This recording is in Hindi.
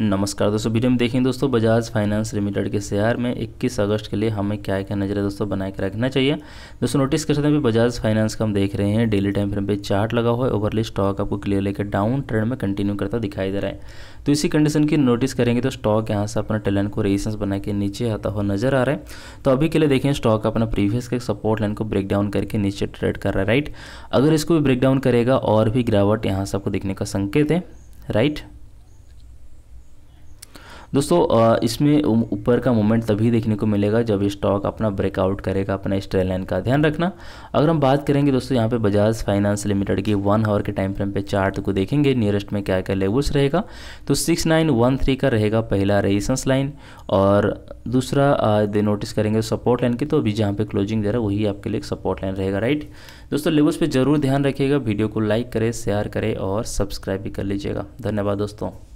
नमस्कार दोस्तों वीडियो में देखेंगे दोस्तों बजाज फाइनेंस लिमिटेड के शेयर में 21 अगस्त के लिए हमें क्या क्या नजरें दोस्तों बनाए के रखना चाहिए दोस्तों नोटिस कर सकते हैं बजाज फाइनेंस का हम देख रहे हैं डेली टाइम फ्रेम पे चार्ट लगा हुआ है ओवरली स्टॉक आपको क्लियर लेकर डाउन ट्रेंड में कंटिन्यू करता दिखाई दे रहा है तो इसी कंडीशन की नोटिस करेंगे तो स्टॉक यहाँ से अपना टेलन को रेजिस्टेंस बना के नीचे आता हुआ नजर आ रहा है तो अभी के लिए देखें स्टॉक अपना प्रीवियस के सपोर्ट लाइन को ब्रेक डाउन करके नीचे ट्रेड कर रहा है राइट अगर इसको भी ब्रेक डाउन करेगा और भी गिरावट यहाँ से आपको देखने का संकेत है राइट दोस्तों इसमें ऊपर का मोमेंट तभी देखने को मिलेगा जब स्टॉक अपना ब्रेकआउट करेगा अपना स्ट्रे लाइन का ध्यान रखना अगर हम बात करेंगे दोस्तों यहाँ पे बजाज फाइनेंस लिमिटेड की वन आवर के टाइम फ्रेम पे चार्ट को देखेंगे नियरेस्ट में क्या क्या लेवल्स रहेगा तो सिक्स नाइन वन थ्री का रहेगा पहला रेजिस्टेंस लाइन और दूसरा दे नोटिस करेंगे सपोर्ट लाइन की तो अभी जहाँ पे क्लोजिंग दे रहा है वही आपके लिए सपोर्ट लाइन रहेगा राइट दोस्तों लेवल्स पे जरूर ध्यान रखिएगा वीडियो को लाइक करें शेयर करें और सब्सक्राइब भी कर लीजिएगा धन्यवाद दोस्तों